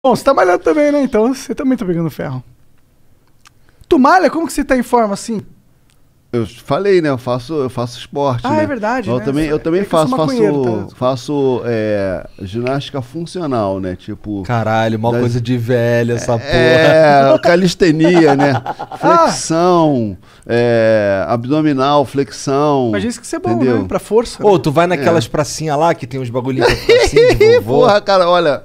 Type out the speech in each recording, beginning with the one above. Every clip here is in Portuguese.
Bom, você tá malhando também, né? Então você também tá pegando ferro. Tu malha? Como que você tá em forma assim? Eu falei, né? Eu faço, eu faço esporte. Ah, é né? é verdade. Eu né? também, eu também é faço, eu faço, tá? faço é, ginástica funcional, né? Tipo. Caralho, uma das... coisa de velha essa é, porra. É, calistenia, né? Ah! Flexão, ah. é, abdominal, flexão. Mas isso que você é bom, entendeu? né? Pra força. Ou né? tu vai é. naquelas é. pracinhas lá que tem uns bagulhinhos assim de vovô. Porra, cara, olha.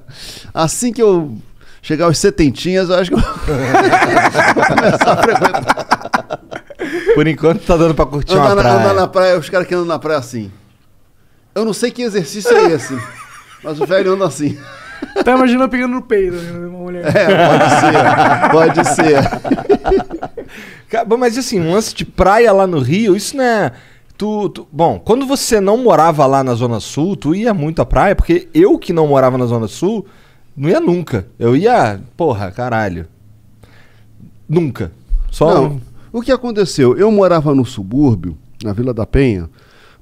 Assim que eu chegar aos setentinhas, eu acho que eu vou começar a frequentar. Por enquanto tá dando pra curtir andar uma na, praia. Andar na praia, os caras que andam na praia assim. Eu não sei que exercício é esse, mas o velho anda assim. Tá imaginando pegando no peito né, uma mulher. É, pode ser. pode ser. Bom, mas assim, um lance de praia lá no Rio, isso não é. Tu, tu, bom, quando você não morava lá na Zona Sul, tu ia muito à praia, porque eu que não morava na Zona Sul, não ia nunca. Eu ia, porra, caralho. Nunca. Só. Não. O que aconteceu? Eu morava no subúrbio, na Vila da Penha,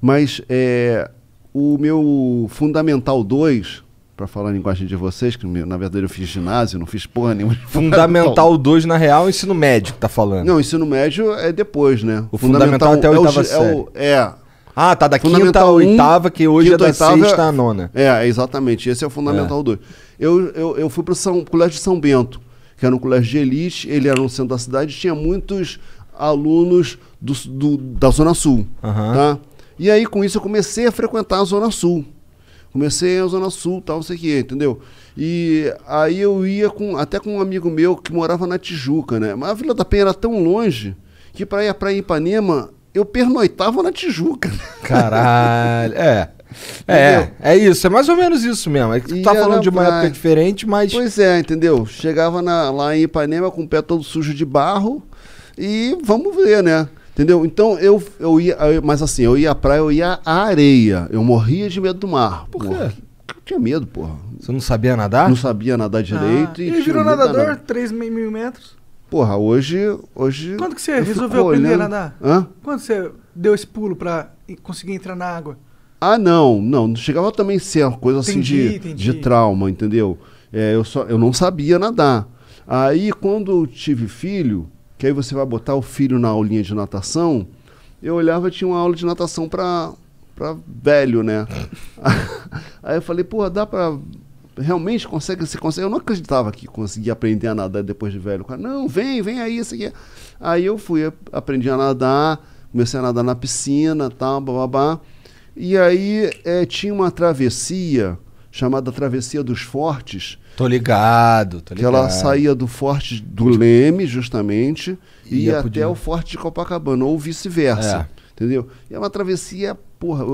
mas é, o meu Fundamental 2, para falar a linguagem de vocês, que na verdade eu fiz ginásio, não fiz porra nenhuma. Fundamental 2, na real, é ensino médio que tá falando. Não, ensino médio é depois, né? O fundamental, fundamental até a oitava é, série. É, o, é, é. Ah, tá, da quinta à oitava, que hoje é da oitava, sexta à nona. É, exatamente, esse é o Fundamental 2. É. Eu, eu, eu fui para o Colégio de São Bento, que era um colégio de elite, ele era no centro da cidade, tinha muitos alunos do, do, da Zona Sul. Uhum. Tá? E aí, com isso, eu comecei a frequentar a Zona Sul. Comecei a Zona Sul, tal, sei que, entendeu? E aí eu ia com até com um amigo meu que morava na Tijuca, né? Mas a Vila da Penha era tão longe que para ir para Ipanema eu pernoitava na Tijuca. Caralho, é. É, entendeu? é isso, é mais ou menos isso mesmo. É que tu tá falando de uma pra... época diferente, mas. Pois é, entendeu? Chegava na, lá em Ipanema com o pé todo sujo de barro, e vamos ver, né? Entendeu? Então eu, eu ia. mas assim, eu ia à praia, eu ia à areia. Eu morria de medo do mar. Por quê? Porque eu tinha medo, porra. Você não sabia nadar? Não sabia nadar direito. Ah, e, e virou nadador, nada. 3 mil metros. Porra, hoje. hoje Quando que você resolveu aprender olhando... a nadar? Hã? Quando você deu esse pulo pra conseguir entrar na água? Ah, não, não. Chegava também a ser uma coisa assim de, de trauma, entendeu? É, eu, só, eu não sabia nadar. Aí, quando tive filho, que aí você vai botar o filho na aulinha de natação. Eu olhava tinha uma aula de natação para para velho, né? É. aí eu falei, pô, dá para Realmente consegue, você consegue. Eu não acreditava que conseguia aprender a nadar depois de velho. Cara, não, vem, vem aí, isso aqui. É. Aí eu fui, aprendi a nadar, comecei a nadar na piscina, tal, babá. E aí é, tinha uma travessia chamada Travessia dos Fortes. Tô ligado, tô ligado. Que ela saía do Forte do Leme, justamente, e ia, até podia. o Forte de Copacabana, ou vice-versa. É. Entendeu? E é uma travessia, porra,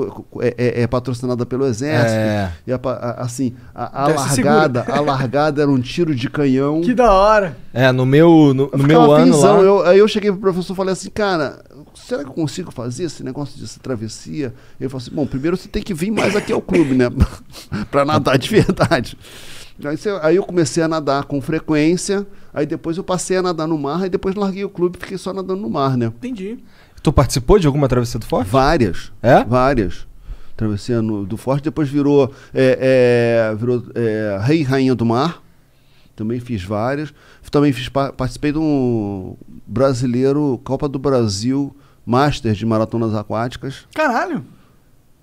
é, é, é patrocinada pelo Exército. É. E é a, a, assim, a, a largada, a largada era um tiro de canhão. Que da hora! É, no meu, no, no meu ano lá... Eu, aí eu cheguei pro professor e falei assim, cara, será que eu consigo fazer esse negócio dessa travessia? Eu falo assim, bom, primeiro você tem que vir mais aqui ao clube, né? para nadar de verdade. Aí, aí, eu comecei a nadar com frequência, aí depois eu passei a nadar no mar, e depois larguei o clube e fiquei só nadando no mar, né? Entendi. Tu participou de alguma travessia do Forte? Várias. É? Várias. Travessia no, do Forte, depois virou, é, é, virou é, Rei e Rainha do Mar. Também fiz várias. Também fiz, participei de um brasileiro, Copa do Brasil, Masters de maratonas aquáticas. Caralho!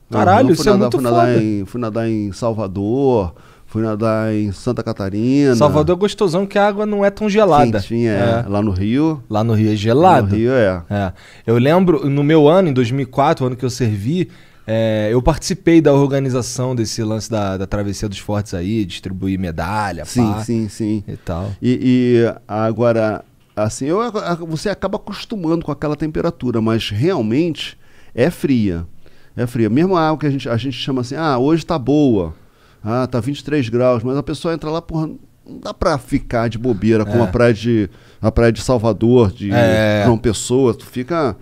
Caralho, eu é nadar, é fui nadar, em, fui nadar em Salvador, fui nadar em Santa Catarina. Salvador é gostosão que a água não é tão gelada. Sim, é. é. Lá no Rio. Lá no Rio é gelado. Lá no Rio é. é. Eu lembro, no meu ano, em 2004, o ano que eu servi, é, eu participei da organização desse lance da, da Travessia dos Fortes aí, distribuir medalha, Sim, pá, sim, sim. E tal. E, e agora, assim, eu, você acaba acostumando com aquela temperatura, mas realmente é fria. É fria. Mesmo a água que a gente, a gente chama assim, ah, hoje tá boa, ah, tá 23 graus, mas a pessoa entra lá, porra, não dá pra ficar de bobeira é. a praia de, a praia de Salvador, de é. João Pessoa, tu fica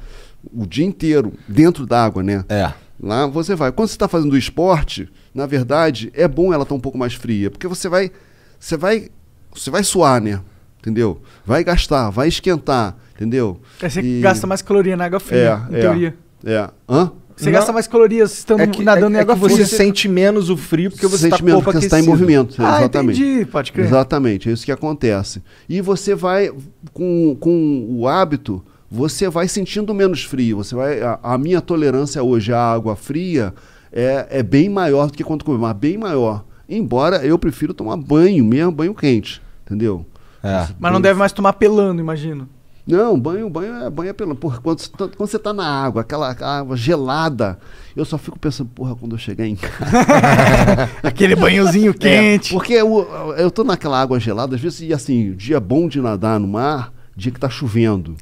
o dia inteiro dentro d'água, né? É. Lá você vai. Quando você está fazendo esporte, na verdade, é bom ela estar tá um pouco mais fria, porque você vai, você vai, você vai suar, né? entendeu? Vai gastar, vai esquentar, entendeu? É, você e... gasta mais caloria na água fria, é, em é, teoria. É. Hã? Você Não. gasta mais calorias estando é que, nadando é, em é água é fria. Você sente menos o frio porque você está menos, porque está em movimento. Ah, exatamente. entendi. Pode crer. Exatamente, é isso que acontece. E você vai, com, com o hábito, você vai sentindo menos frio. Você vai, a, a minha tolerância hoje à água fria é, é bem maior do que quando comer, mas bem maior. Embora eu prefiro tomar banho, mesmo banho quente, entendeu? É. Mas não deve mais tomar pelando, imagino. Não, banho, banho é banho é pelando. Porra, quando, tá, quando você tá na água, aquela água gelada, eu só fico pensando, porra, quando eu chegar em casa. Aquele banhozinho é, quente. É, porque eu, eu tô naquela água gelada, às vezes, e assim, dia bom de nadar no mar, dia que tá chovendo.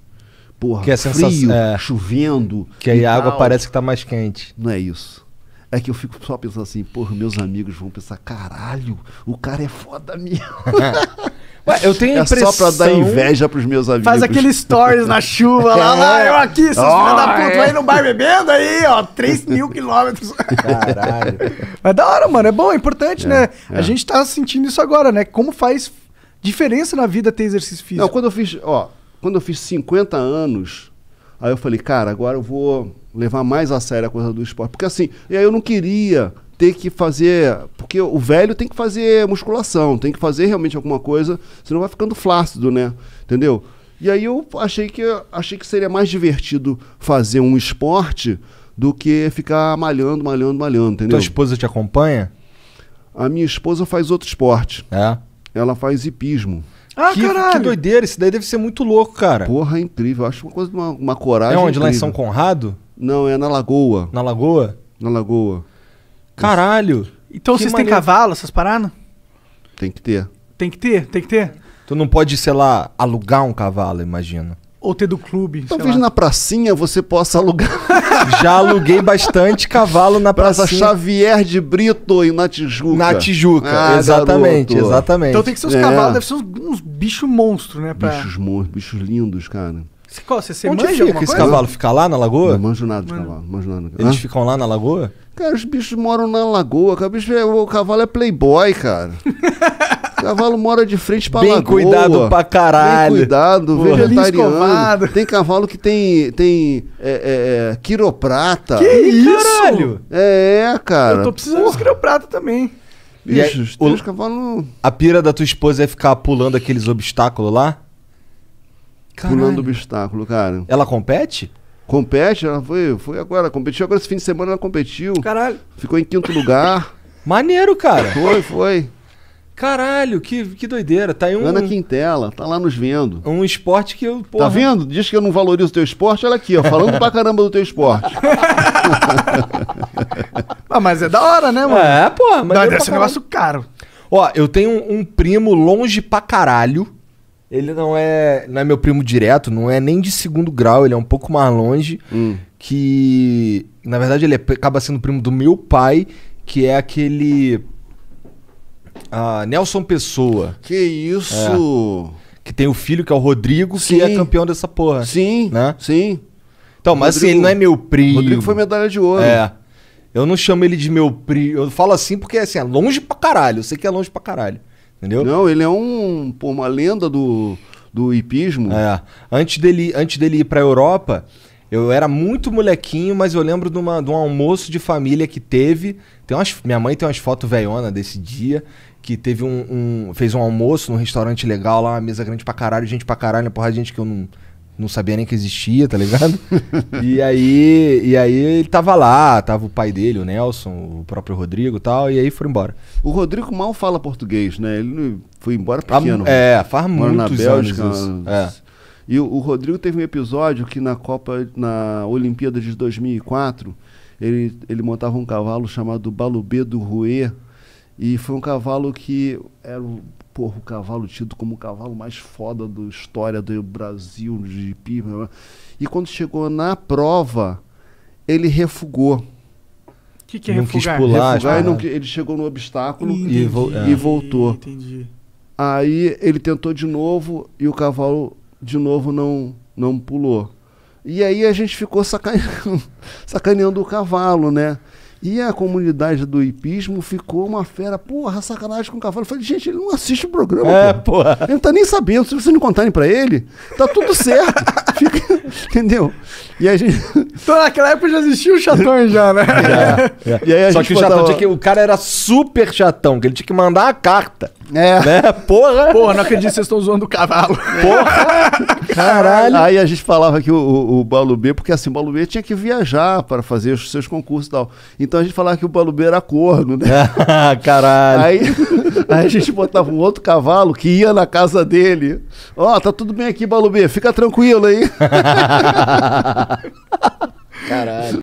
Porra, que é frio, é, chovendo. Que aí a água parece que tá mais quente. Não é isso. É que eu fico só pensando assim, porra, meus amigos vão pensar, caralho, o cara é foda mesmo. Ué, eu tenho é impressão... só pra dar inveja pros meus amigos. Faz aquele stories na chuva lá, lá, é. eu aqui, seus oh, filhos da puta é. aí no bar bebendo aí, ó, 3 mil quilômetros. Caralho. Mas da hora, mano, é bom, é importante, é, né? É. A gente tá sentindo isso agora, né? Como faz diferença na vida ter exercício físico. Não, quando eu fiz, ó, quando eu fiz 50 anos, aí eu falei, cara, agora eu vou levar mais a sério a coisa do esporte. Porque assim, e aí eu não queria ter que fazer. Porque o velho tem que fazer musculação, tem que fazer realmente alguma coisa, senão vai ficando flácido, né? Entendeu? E aí eu achei que, achei que seria mais divertido fazer um esporte do que ficar malhando, malhando, malhando, entendeu? Tua esposa te acompanha? A minha esposa faz outro esporte. É? Ela faz hipismo. Ah, que, caralho. que doideira, isso daí deve ser muito louco, cara. Porra, é incrível. Eu acho uma coisa, uma, uma coragem. É onde? Incrível. Lá em São Conrado? Não, é na Lagoa. Na Lagoa? Na Lagoa. Caralho! Então que vocês maneiro. têm cavalo, essas paradas? Tem que ter. Tem que ter, tem que ter. Tu não pode, sei lá, alugar um cavalo, imagina. Ou ter do clube. Talvez na pracinha você possa alugar. Já aluguei bastante cavalo na praça Xavier de Brito e na Tijuca. Na Tijuca, ah, exatamente, garoto. exatamente. Então tem que ser os é. cavalos, deve ser uns, uns bichos monstros, né? Pra... Bichos monstros, bichos lindos, cara. Você, qual, você, você Onde manja fica esse coisa? cavalo? Fica lá na lagoa? Não manjo nada de Mano. cavalo. Manjo nada. de Eles ficam lá na lagoa? Cara, os bichos moram na lagoa. bicho é- o cavalo é playboy, cara. O cavalo mora de frente pra Bem lagoa. cuidado pra caralho. Tem cuidado, Porra. vegetariano. Tem cavalo que tem, tem é, é, é, quiroprata. isso? Caralho! É, é, cara. Eu tô precisando de quiroprata também. aí, Bichos, tem o- os cavalos... A pira da tua esposa é ficar pulando aqueles obstáculos lá? Caralho. pulando obstáculo, cara. Ela compete? Compete, ela foi, foi agora, competiu agora esse fim de semana, ela competiu. Caralho. Ficou em quinto lugar. Maneiro, cara. Foi, foi. Caralho, que, que doideira. Tá aí um. Ana Quintela, tá lá nos vendo. Um esporte que eu. Tá porra... Tá vendo? Diz que eu não valorizo o teu esporte, olha aqui, ó, falando pra caramba do teu esporte. ah, mas é da hora, né, mano? É, porra, mas. Não, deve ser um negócio caro. Ó, eu tenho um, um primo longe pra caralho ele não é, não é meu primo direto, não é nem de segundo grau, ele é um pouco mais longe. Hum. Que, na verdade, ele é, acaba sendo primo do meu pai, que é aquele. Ah, Nelson Pessoa. Que isso! É, que tem o filho, que é o Rodrigo, sim. que é campeão dessa porra. Sim. Né? Sim. Então, mas Rodrigo, assim, ele não é meu primo. Rodrigo foi medalha de ouro. É. Eu não chamo ele de meu primo. Eu falo assim porque assim, é longe pra caralho. Eu sei que é longe pra caralho. Entendeu? Não, ele é um, pô, uma lenda do, do hipismo. É. Antes dele, antes dele ir a Europa, eu era muito molequinho, mas eu lembro de, uma, de um almoço de família que teve. Tem umas, minha mãe tem umas fotos veiona desse dia. Que teve um, um, Fez um almoço num restaurante legal lá, uma mesa grande pra caralho, gente pra caralho, uma porra de gente que eu não não sabia nem que existia, tá ligado? e aí e aí ele tava lá, tava o pai dele, o Nelson, o próprio Rodrigo e tal, e aí foi embora. O Rodrigo mal fala português, né? Ele foi embora pequeno. É, faz muitos na Bélgica, anos. É. E o, o, Rodrigo teve um episódio que na Copa, na Olimpíada de 2004, ele, ele montava um cavalo chamado Balubê do Rouet, e foi um cavalo que era porra, o cavalo tido como o cavalo mais foda da história do Brasil, de jipi. E quando chegou na prova, ele refugou. O que, que é não refugar? Quis pular, refugar tipo, não, ah. ele chegou no obstáculo entendi, e, vo é. e, voltou. Entendi. Aí ele tentou de novo e o cavalo de novo não, não pulou. E aí a gente ficou sacaneando, sacaneando o cavalo, né? E a comunidade do hipismo ficou uma fera, porra, sacanagem com o cavalo. Eu falei, gente, ele não assiste o programa. É, porra. Ele não tá nem sabendo. Se vocês não contarem pra ele, tá tudo certo. Fica... entendeu? E a gente. Então naquela época já existia o chatão já, né? Já, E aí a Só gente que o chatão tinha que. O cara era super chatão, que ele tinha que mandar a carta. É. Né? Porra! Porra, não acredito que vocês estão zoando o cavalo. Porra! Caralho! Aí a gente falava que o, o, o porque assim, o B tinha que viajar para fazer os seus concursos e tal. Então a gente falava que o B era corno, né? Caralho! Aí, aí, a gente botava um outro cavalo que ia na casa dele. Ó, oh, tá tudo bem aqui, B, fica tranquilo aí. Caralho!